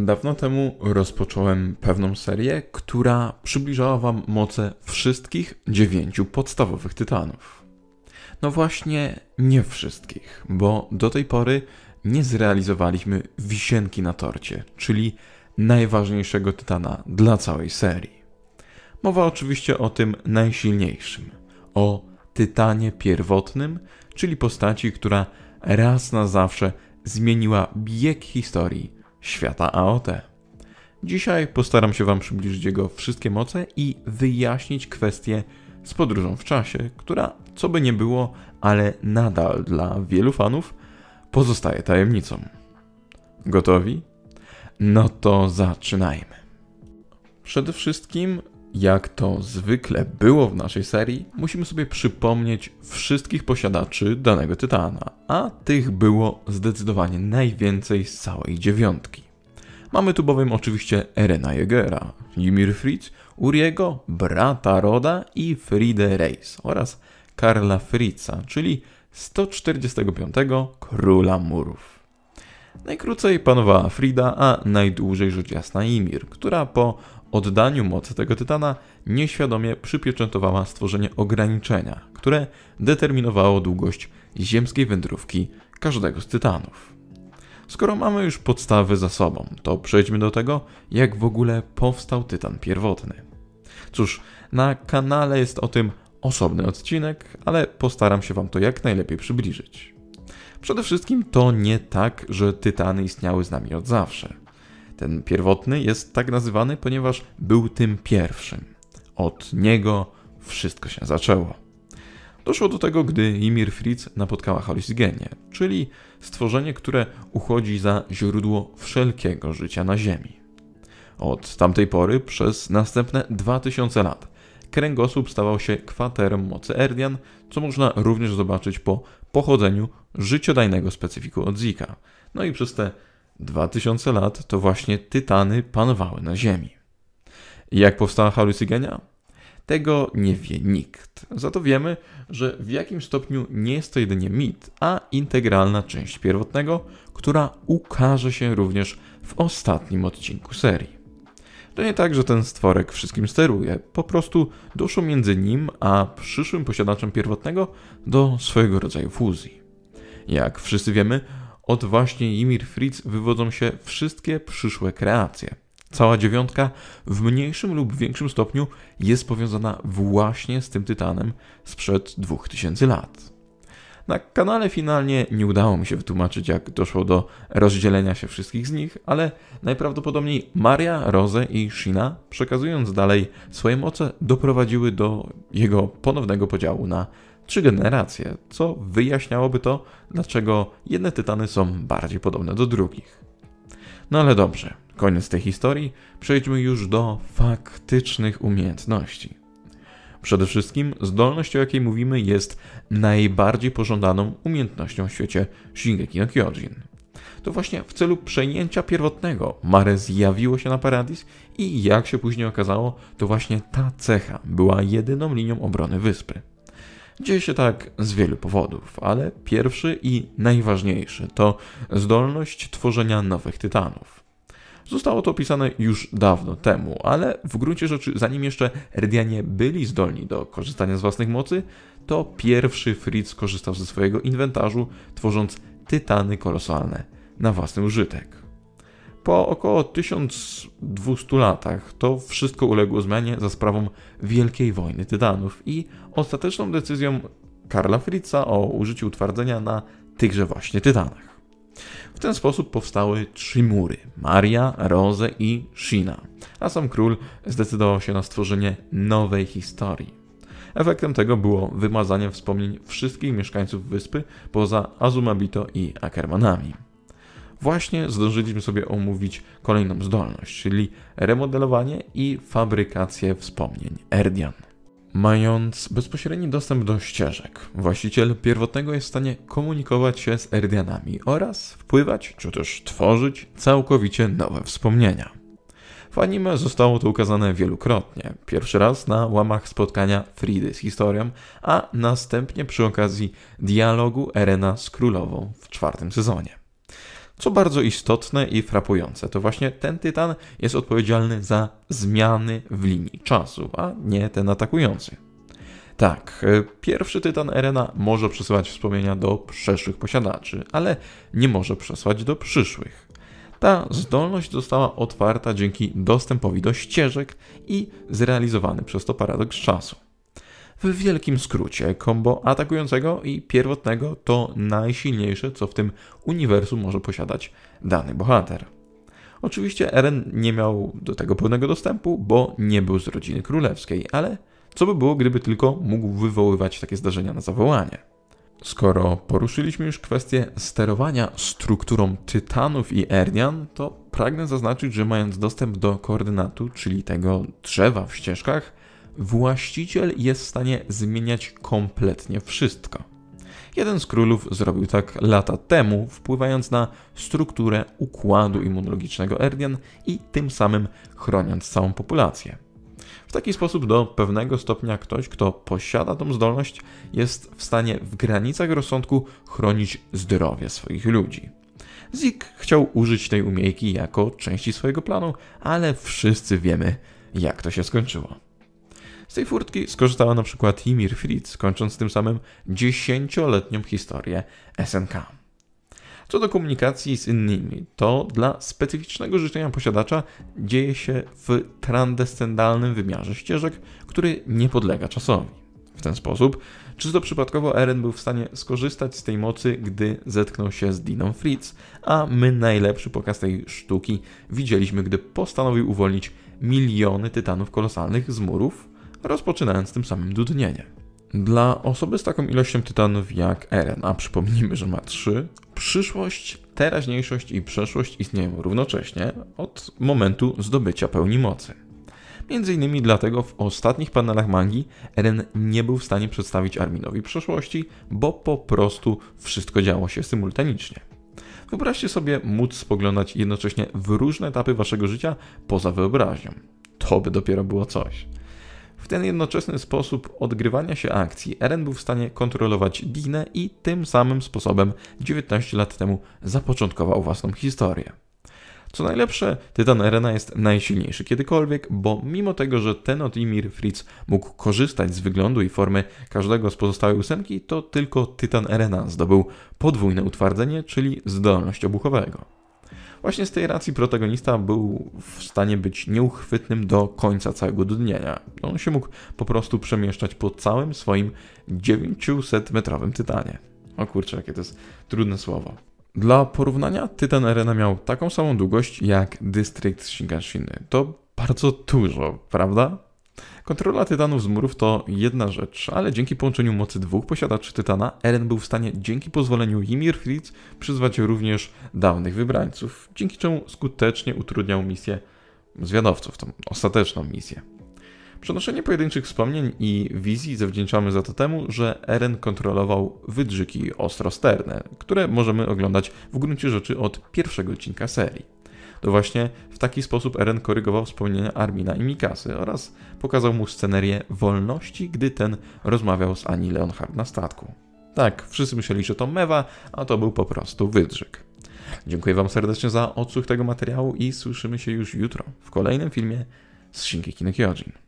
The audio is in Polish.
Dawno temu rozpocząłem pewną serię, która przybliżała Wam moce wszystkich dziewięciu podstawowych tytanów. No właśnie, nie wszystkich, bo do tej pory nie zrealizowaliśmy wisienki na torcie, czyli najważniejszego tytana dla całej serii. Mowa oczywiście o tym najsilniejszym, o tytanie pierwotnym, czyli postaci, która raz na zawsze zmieniła bieg historii świata AOT. Dzisiaj postaram się Wam przybliżyć jego wszystkie moce i wyjaśnić kwestię z podróżą w czasie, która, co by nie było, ale nadal dla wielu fanów pozostaje tajemnicą. Gotowi? No to zaczynajmy. Przede wszystkim jak to zwykle było w naszej serii, musimy sobie przypomnieć wszystkich posiadaczy danego tytana, a tych było zdecydowanie najwięcej z całej dziewiątki. Mamy tu bowiem oczywiście Erena Jegera, Ymir Fritz, Uriego, brata Roda i Friede Reis oraz Karla Fritza, czyli 145 króla murów. Najkrócej panowała Frida, a najdłużej rzecz jasna Ymir, która po oddaniu mocy tego tytana nieświadomie przypieczętowała stworzenie ograniczenia, które determinowało długość ziemskiej wędrówki każdego z tytanów. Skoro mamy już podstawy za sobą, to przejdźmy do tego, jak w ogóle powstał tytan pierwotny. Cóż, na kanale jest o tym osobny odcinek, ale postaram się Wam to jak najlepiej przybliżyć. Przede wszystkim to nie tak, że tytany istniały z nami od zawsze. Ten pierwotny jest tak nazywany, ponieważ był tym pierwszym. Od niego wszystko się zaczęło. Doszło do tego, gdy Ymir Fritz napotkała halucygenię, czyli stworzenie, które uchodzi za źródło wszelkiego życia na Ziemi. Od tamtej pory przez następne 2000 lat kręgosłup stawał się kwaterem mocy Erdian, co można również zobaczyć po pochodzeniu życiodajnego specyfiku od Zika. No i przez te 2000 lat to właśnie tytany panowały na Ziemi. I jak powstała halucygenia? Tego nie wie nikt. Za to wiemy, że w jakim stopniu nie jest to jedynie mit, a integralna część pierwotnego, która ukaże się również w ostatnim odcinku serii. To nie tak, że ten stworek wszystkim steruje, po prostu doszło między nim a przyszłym posiadaczem pierwotnego do swojego rodzaju fuzji. Jak wszyscy wiemy, od właśnie Ymir Fritz wywodzą się wszystkie przyszłe kreacje. Cała dziewiątka w mniejszym lub większym stopniu jest powiązana właśnie z tym tytanem sprzed 2000 lat. Na kanale finalnie nie udało mi się wytłumaczyć, jak doszło do rozdzielenia się wszystkich z nich, ale najprawdopodobniej Maria, Rose i Shina, przekazując dalej swoje moce, doprowadziły do jego ponownego podziału na trzy generacje, co wyjaśniałoby to, dlaczego jedne tytany są bardziej podobne do drugich. No ale dobrze, koniec tej historii, przejdźmy już do faktycznych umiejętności. Przede wszystkim zdolność, o jakiej mówimy, jest najbardziej pożądaną umiejętnością w świecie Shingeki no Kyojin. To właśnie w celu przejęcia pierwotnego Mare zjawiło się na Paradis i jak się później okazało, to właśnie ta cecha była jedyną linią obrony wyspy. Dzieje się tak z wielu powodów, ale pierwszy i najważniejszy to zdolność tworzenia nowych tytanów. Zostało to opisane już dawno temu, ale w gruncie rzeczy, zanim jeszcze Erdianie byli zdolni do korzystania z własnych mocy, to pierwszy Fritz korzystał ze swojego inwentarzu, tworząc tytany kolosalne na własny użytek. Po około 1200 latach to wszystko uległo zmianie za sprawą Wielkiej Wojny Tytanów i ostateczną decyzją Karla Fritza o użyciu utwardzenia na tychże właśnie Tytanach. W ten sposób powstały trzy mury: Maria, Rose i Shina, a sam król zdecydował się na stworzenie nowej historii. Efektem tego było wymazanie wspomnień wszystkich mieszkańców wyspy poza Azumabito i Ackermanami właśnie zdążyliśmy sobie omówić kolejną zdolność, czyli remodelowanie i fabrykację wspomnień Erdian. Mając bezpośredni dostęp do ścieżek, właściciel pierwotnego jest w stanie komunikować się z Erdianami oraz wpływać czy też tworzyć całkowicie nowe wspomnienia. W anime zostało to ukazane wielokrotnie. Pierwszy raz na łamach spotkania Fridy z historią, a następnie przy okazji dialogu Erena z królową w czwartym sezonie. Co bardzo istotne i frapujące, to właśnie ten tytan jest odpowiedzialny za zmiany w linii czasu, a nie ten atakujący. Tak, e, pierwszy tytan Erena może przesyłać wspomnienia do przeszłych posiadaczy, ale nie może przesłać do przyszłych. Ta zdolność została otwarta dzięki dostępowi do ścieżek i zrealizowany przez to paradoks czasu. W wielkim skrócie, kombo atakującego i pierwotnego to najsilniejsze, co w tym uniwersum może posiadać dany bohater. Oczywiście Eren nie miał do tego pełnego dostępu, bo nie był z rodziny królewskiej, ale co by było, gdyby tylko mógł wywoływać takie zdarzenia na zawołanie? Skoro poruszyliśmy już kwestię sterowania strukturą Tytanów i Ernian, to pragnę zaznaczyć, że mając dostęp do koordynatu, czyli tego drzewa w ścieżkach, właściciel jest w stanie zmieniać kompletnie wszystko. Jeden z królów zrobił tak lata temu, wpływając na strukturę układu immunologicznego Erdian i tym samym chroniąc całą populację. W taki sposób do pewnego stopnia ktoś, kto posiada tą zdolność, jest w stanie w granicach rozsądku chronić zdrowie swoich ludzi. Zik chciał użyć tej umiejki jako części swojego planu, ale wszyscy wiemy, jak to się skończyło. Z tej furtki skorzystała na przykład Ymir Fritz, kończąc tym samym dziesięcioletnią historię SNK. Co do komunikacji z innymi, to dla specyficznego życzenia posiadacza dzieje się w transcendalnym wymiarze ścieżek, który nie podlega czasowi. W ten sposób to przypadkowo Eren był w stanie skorzystać z tej mocy, gdy zetknął się z Diną Fritz, a my najlepszy pokaz tej sztuki widzieliśmy, gdy postanowił uwolnić miliony tytanów kolosalnych z murów rozpoczynając tym samym dudnienie. Dla osoby z taką ilością tytanów jak Eren, a przypomnijmy, że ma trzy, przyszłość, teraźniejszość i przeszłość istnieją równocześnie od momentu zdobycia pełni mocy. Między innymi dlatego w ostatnich panelach mangi Eren nie był w stanie przedstawić Arminowi przeszłości, bo po prostu wszystko działo się symultanicznie. Wyobraźcie sobie móc spoglądać jednocześnie w różne etapy waszego życia poza wyobraźnią. To by dopiero było coś. W ten jednoczesny sposób odgrywania się akcji Eren był w stanie kontrolować Dinę i tym samym sposobem 19 lat temu zapoczątkował własną historię. Co najlepsze, Tytan Erena jest najsilniejszy kiedykolwiek, bo mimo tego, że ten od Imir Fritz mógł korzystać z wyglądu i formy każdego z pozostałych ósemki, to tylko Tytan Erena zdobył podwójne utwardzenie, czyli zdolność obuchowego. Właśnie z tej racji protagonista był w stanie być nieuchwytnym do końca całego dnia. On się mógł po prostu przemieszczać po całym swoim 900-metrowym Tytanie. O kurczę, jakie to jest trudne słowo. Dla porównania, Tytan Arena miał taką samą długość jak Dystrykt Shinkanshiny. To bardzo dużo, prawda? Kontrola tytanów z murów to jedna rzecz, ale dzięki połączeniu mocy dwóch posiadaczy tytana, Eren był w stanie dzięki pozwoleniu Ymir Fritz przyzwać również dawnych wybrańców, dzięki czemu skutecznie utrudniał misję zwiadowców, tą ostateczną misję. Przenoszenie pojedynczych wspomnień i wizji zawdzięczamy za to temu, że Eren kontrolował wydrzyki ostrosterne, które możemy oglądać w gruncie rzeczy od pierwszego odcinka serii to właśnie w taki sposób Eren korygował wspomnienia Armina i Mikasy oraz pokazał mu scenerię wolności, gdy ten rozmawiał z Ani Leonhard na statku. Tak, wszyscy myśleli, że to mewa, a to był po prostu wydrzyk. Dziękuję Wam serdecznie za odsłuch tego materiału i słyszymy się już jutro w kolejnym filmie z Shinkei no Kyojin.